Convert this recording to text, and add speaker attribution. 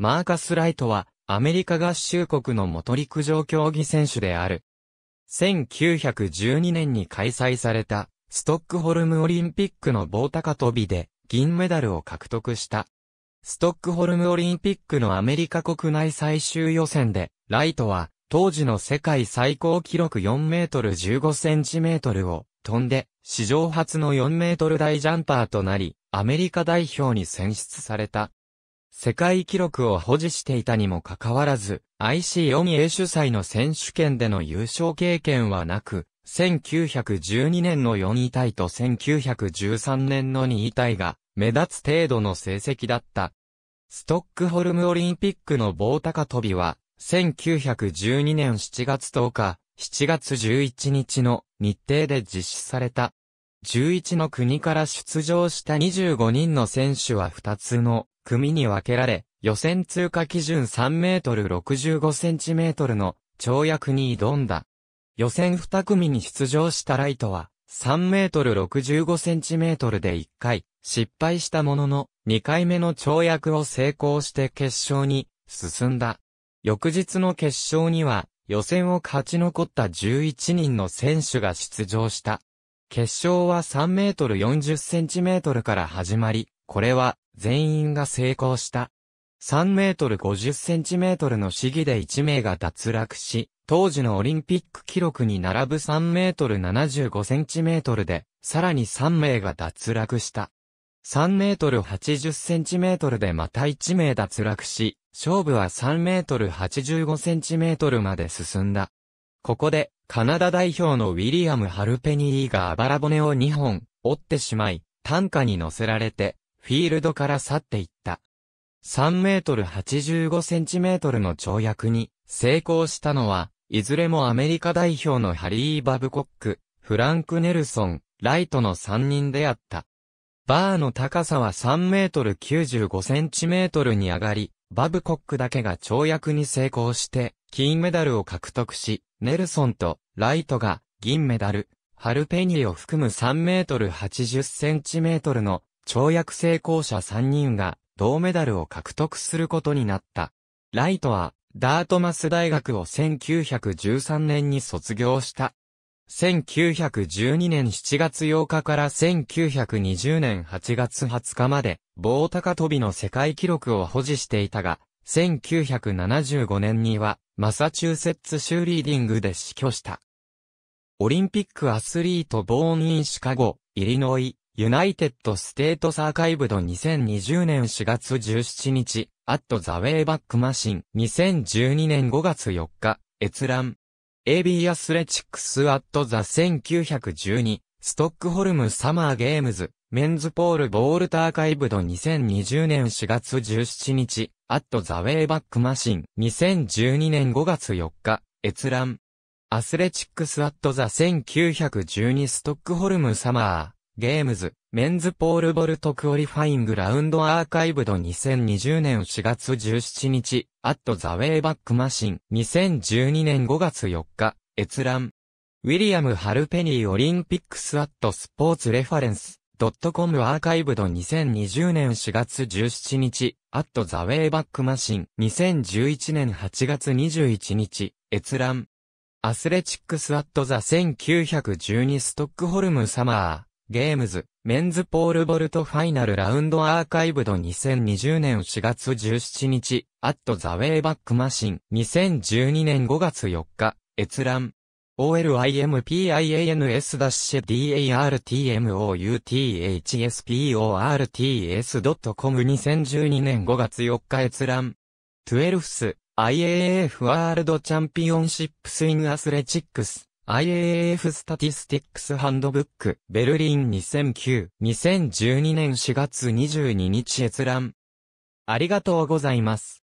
Speaker 1: マーカス・ライトは、アメリカ合衆国の元陸上競技選手である。1912年に開催された、ストックホルムオリンピックの棒高跳びで、銀メダルを獲得した。ストックホルムオリンピックのアメリカ国内最終予選で、ライトは、当時の世界最高記録4メートル15センチメートルを飛んで、史上初の4メートル大ジャンパーとなり、アメリカ代表に選出された。世界記録を保持していたにもかかわらず、IC オミエ主催の選手権での優勝経験はなく、1912年の4位タイと1913年の2位タイが目立つ程度の成績だった。ストックホルムオリンピックの棒高跳びは、1912年7月10日、7月11日の日程で実施された。11の国から出場した25人の選手は2つの組に分けられ、予選通過基準3メートル65センチメートルの跳躍に挑んだ。予選2組に出場したライトは3メートル65センチメートルで1回失敗したものの2回目の跳躍を成功して決勝に進んだ。翌日の決勝には予選を勝ち残った11人の選手が出場した。決勝は3メートル40センチメートルから始まり、これは全員が成功した。3メートル50センチメートルの試技で1名が脱落し、当時のオリンピック記録に並ぶ3メートル75センチメートルで、さらに3名が脱落した。3メートル80センチメートルでまた1名脱落し、勝負は3メートル85センチメートルまで進んだ。ここで、カナダ代表のウィリアム・ハルペニーがバら骨を2本折ってしまい、担架に乗せられて、フィールドから去っていった。3メートル85センチメートルの跳躍に成功したのは、いずれもアメリカ代表のハリー・バブコック、フランク・ネルソン、ライトの3人であった。バーの高さは3メートル95センチメートルに上がり、バブコックだけが跳躍に成功して、金メダルを獲得し、ネルソンとライトが銀メダル、ハルペニーを含む3メートル80センチメートルの跳躍成功者3人が銅メダルを獲得することになった。ライトはダートマス大学を1913年に卒業した。1912年7月8日から1920年8月20日まで、棒高跳びの世界記録を保持していたが、1975年には、マサチューセッツ州リーディングで死去した。オリンピックアスリートボーンインシカゴ、イリノイ、ユナイテッドステートサーカイブド2020年4月17日、アットザウェイバックマシン2012年5月4日、閲覧。AB アスレチックスアットザ1912、ストックホルムサマーゲームズ、メンズポールボールターカイブド2020年4月17日、アットザウェイバックマシン2012年5月4日、閲覧。アスレチックスアットザ1912ストックホルムサマー。ゲームズ、メンズポールボルトクオリファイングラウンドアーカイブド2020年4月17日、アットザウェイバックマシン、2012年5月4日、閲覧。ウィリアム・ハルペニーオリンピックスアットスポーツレファレンス、ドットコムアーカイブド2020年4月17日、アットザウェイバックマシン、2011年8月21日、閲覧。アスレチックスアットザ1912ストックホルムサマー。ゲームズ、メンズポールボルトファイナルラウンドアーカイブド2020年4月17日、アットザウェイバックマシン、2012年5月4日、閲覧。o l i m p i a n s d a r t m o u t h s p o r t s c o m 2 0 1 2年5月4日閲覧。12th IAAF ワールドチャンピオンシップスインアスレチックス。IAAF スタティスティックスハンドブック、ベルリン2009、2012年4月22日閲覧。ありがとうございます。